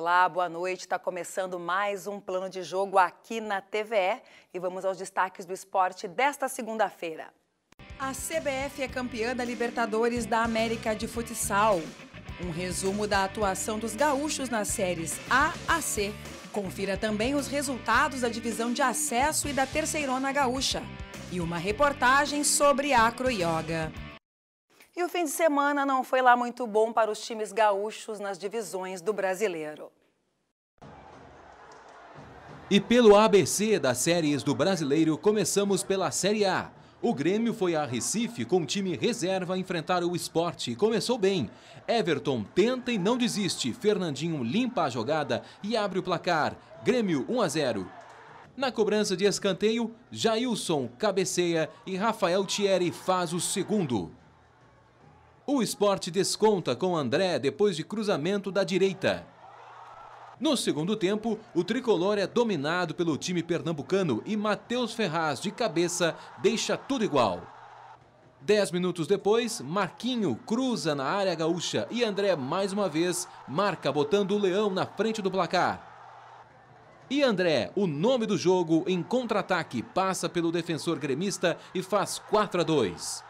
Olá, boa noite. Está começando mais um plano de jogo aqui na TVE e vamos aos destaques do esporte desta segunda-feira. A CBF é campeã da Libertadores da América de futsal. Um resumo da atuação dos gaúchos nas séries A a C. Confira também os resultados da divisão de acesso e da terceirona gaúcha. E uma reportagem sobre acroyoga. E o fim de semana não foi lá muito bom para os times gaúchos nas divisões do brasileiro. E pelo ABC das séries do brasileiro, começamos pela Série A. O Grêmio foi a Recife com o time reserva enfrentar o esporte e começou bem. Everton tenta e não desiste. Fernandinho limpa a jogada e abre o placar. Grêmio 1 a 0. Na cobrança de escanteio, Jailson cabeceia e Rafael Thierry faz o segundo. O esporte desconta com André depois de cruzamento da direita. No segundo tempo, o tricolor é dominado pelo time pernambucano e Matheus Ferraz, de cabeça, deixa tudo igual. Dez minutos depois, Marquinho cruza na área gaúcha e André, mais uma vez, marca botando o Leão na frente do placar. E André, o nome do jogo, em contra-ataque, passa pelo defensor gremista e faz 4 a 2.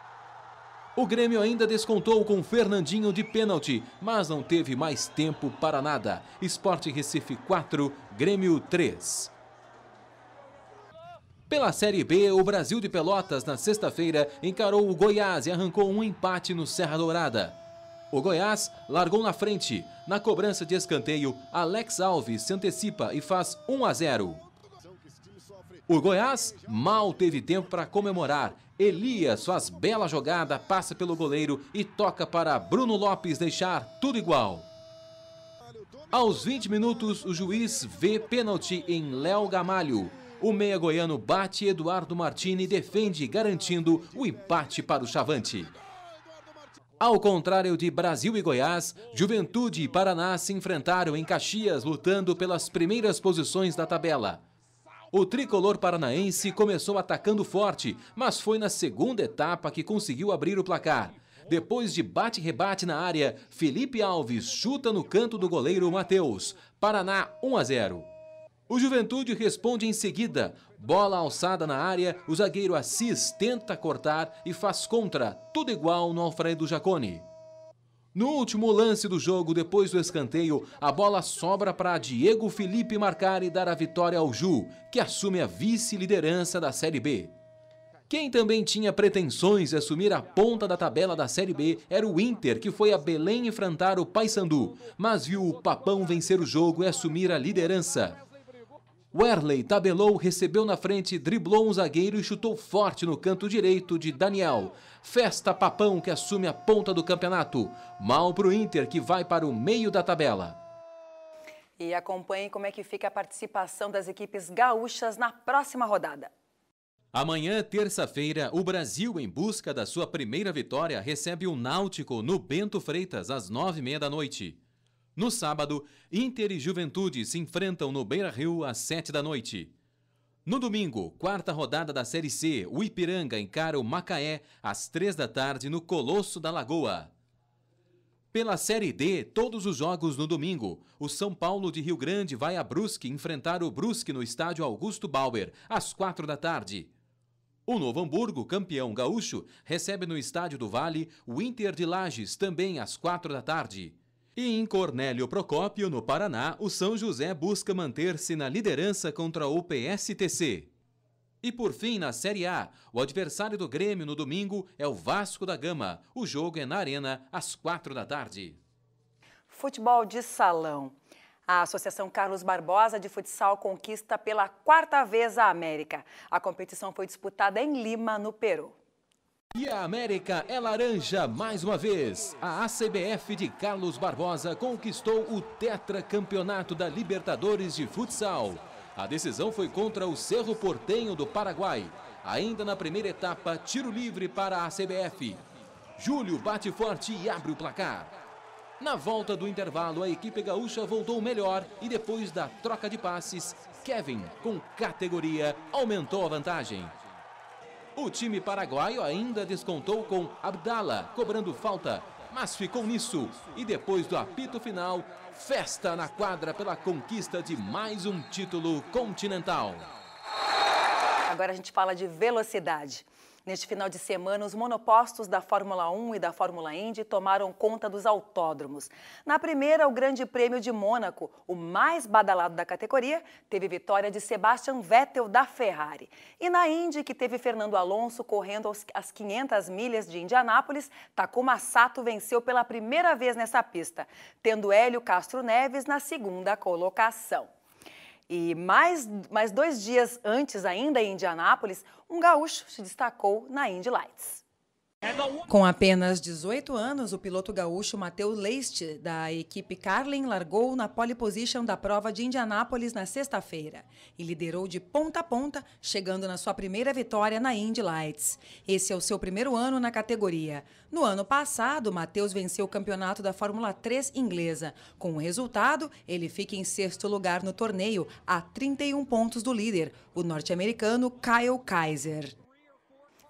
O Grêmio ainda descontou com Fernandinho de pênalti, mas não teve mais tempo para nada. Esporte Recife 4, Grêmio 3. Pela Série B, o Brasil de Pelotas, na sexta-feira, encarou o Goiás e arrancou um empate no Serra Dourada. O Goiás largou na frente. Na cobrança de escanteio, Alex Alves se antecipa e faz 1 a 0. O Goiás mal teve tempo para comemorar. Elias faz bela jogada, passa pelo goleiro e toca para Bruno Lopes deixar tudo igual. Aos 20 minutos, o juiz vê pênalti em Léo Gamalho. O meia goiano bate Eduardo Martini defende, garantindo o empate para o Chavante. Ao contrário de Brasil e Goiás, Juventude e Paraná se enfrentaram em Caxias lutando pelas primeiras posições da tabela. O tricolor paranaense começou atacando forte, mas foi na segunda etapa que conseguiu abrir o placar. Depois de bate-rebate na área, Felipe Alves chuta no canto do goleiro Matheus. Paraná 1 a 0. O Juventude responde em seguida. Bola alçada na área, o zagueiro Assis tenta cortar e faz contra, tudo igual no Alfredo Jacone. No último lance do jogo, depois do escanteio, a bola sobra para Diego Felipe marcar e dar a vitória ao Ju, que assume a vice-liderança da Série B. Quem também tinha pretensões de assumir a ponta da tabela da Série B era o Inter, que foi a Belém enfrentar o Paysandu, mas viu o Papão vencer o jogo e assumir a liderança. Werley tabelou, recebeu na frente, driblou um zagueiro e chutou forte no canto direito de Daniel. Festa papão que assume a ponta do campeonato. Mal para o Inter que vai para o meio da tabela. E acompanhe como é que fica a participação das equipes gaúchas na próxima rodada. Amanhã, terça-feira, o Brasil, em busca da sua primeira vitória, recebe o Náutico no Bento Freitas às nove e meia da noite. No sábado, Inter e Juventude se enfrentam no Beira Rio às 7 da noite. No domingo, quarta rodada da Série C, o Ipiranga encara o Macaé às 3 da tarde no Colosso da Lagoa. Pela Série D, todos os jogos no domingo. O São Paulo de Rio Grande vai a Brusque enfrentar o Brusque no estádio Augusto Bauer, às 4 da tarde. O Novo Hamburgo, campeão gaúcho, recebe no estádio do Vale o Inter de Lages, também às 4 da tarde. E em Cornélio Procópio, no Paraná, o São José busca manter-se na liderança contra o PSTC. E por fim, na Série A, o adversário do Grêmio no domingo é o Vasco da Gama. O jogo é na Arena, às quatro da tarde. Futebol de salão. A Associação Carlos Barbosa de Futsal conquista pela quarta vez a América. A competição foi disputada em Lima, no Peru. E a América é laranja mais uma vez. A ACBF de Carlos Barbosa conquistou o tetracampeonato da Libertadores de futsal. A decisão foi contra o Cerro Portenho do Paraguai. Ainda na primeira etapa, tiro livre para a ACBF. Júlio bate forte e abre o placar. Na volta do intervalo, a equipe gaúcha voltou melhor e depois da troca de passes, Kevin, com categoria, aumentou a vantagem. O time paraguaio ainda descontou com Abdala, cobrando falta, mas ficou nisso. E depois do apito final, festa na quadra pela conquista de mais um título continental. Agora a gente fala de velocidade. Neste final de semana, os monopostos da Fórmula 1 e da Fórmula Indy tomaram conta dos autódromos. Na primeira, o Grande Prêmio de Mônaco, o mais badalado da categoria, teve vitória de Sebastian Vettel da Ferrari. E na Indy, que teve Fernando Alonso correndo as 500 milhas de Indianápolis, Takuma Sato venceu pela primeira vez nessa pista, tendo Hélio Castro Neves na segunda colocação. E mais, mais dois dias antes, ainda em Indianápolis, um gaúcho se destacou na Indy Lights. Com apenas 18 anos, o piloto gaúcho Matheus Leiste, da equipe Carlin, largou na pole position da prova de Indianápolis na sexta-feira e liderou de ponta a ponta, chegando na sua primeira vitória na Indy Lights. Esse é o seu primeiro ano na categoria. No ano passado, Matheus venceu o campeonato da Fórmula 3 inglesa. Com o resultado, ele fica em sexto lugar no torneio, a 31 pontos do líder, o norte-americano Kyle Kaiser.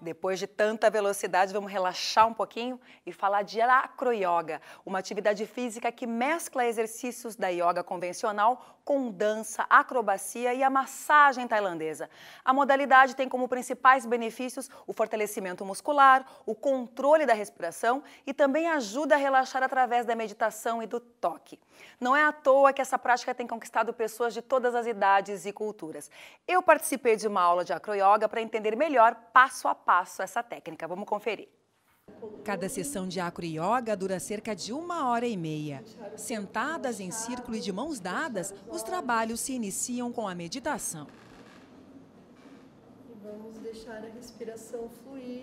Depois de tanta velocidade, vamos relaxar um pouquinho e falar de acroyoga, uma atividade física que mescla exercícios da yoga convencional com dança, acrobacia e a massagem tailandesa. A modalidade tem como principais benefícios o fortalecimento muscular, o controle da respiração e também ajuda a relaxar através da meditação e do toque. Não é à toa que essa prática tem conquistado pessoas de todas as idades e culturas. Eu participei de uma aula de acroyoga para entender melhor passo a passo essa técnica. Vamos conferir. Cada sessão de acro yoga dura cerca de uma hora e meia. Sentadas em círculo e de mãos dadas, os trabalhos se iniciam com a meditação. E vamos deixar a respiração fluir.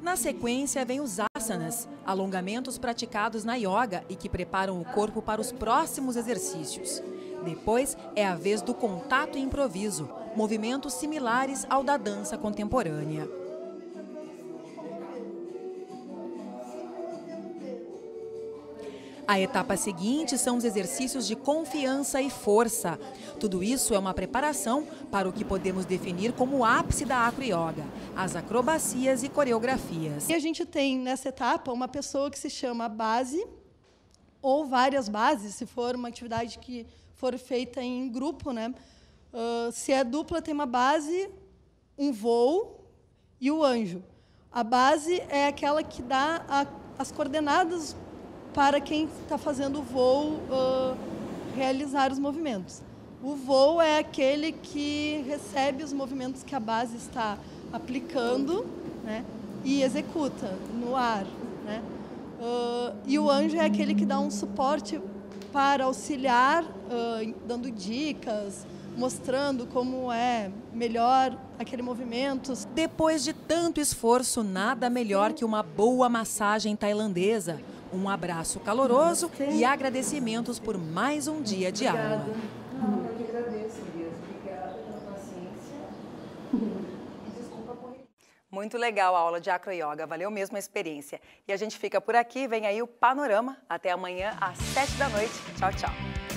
Na sequência vem os asanas, alongamentos praticados na yoga e que preparam o corpo para os próximos exercícios. Depois é a vez do contato e improviso, movimentos similares ao da dança contemporânea. A etapa seguinte são os exercícios de confiança e força. Tudo isso é uma preparação para o que podemos definir como o ápice da acroyoga, as acrobacias e coreografias. E a gente tem nessa etapa uma pessoa que se chama base ou várias bases, se for uma atividade que for feita em grupo, né? Uh, se é dupla tem uma base, um voo e o anjo. A base é aquela que dá a, as coordenadas para quem está fazendo o voo uh, realizar os movimentos. O voo é aquele que recebe os movimentos que a base está aplicando né, e executa no ar. Né? Uh, e o anjo é aquele que dá um suporte para auxiliar, uh, dando dicas, mostrando como é melhor aquele movimento. Depois de tanto esforço, nada melhor que uma boa massagem tailandesa. Um abraço caloroso e agradecimentos por mais um dia de Obrigada. aula. eu que agradeço, Deus. Obrigada pela paciência. Muito legal a aula de acroyoga, valeu mesmo a experiência. E a gente fica por aqui, vem aí o panorama. Até amanhã às 7 da noite. Tchau, tchau.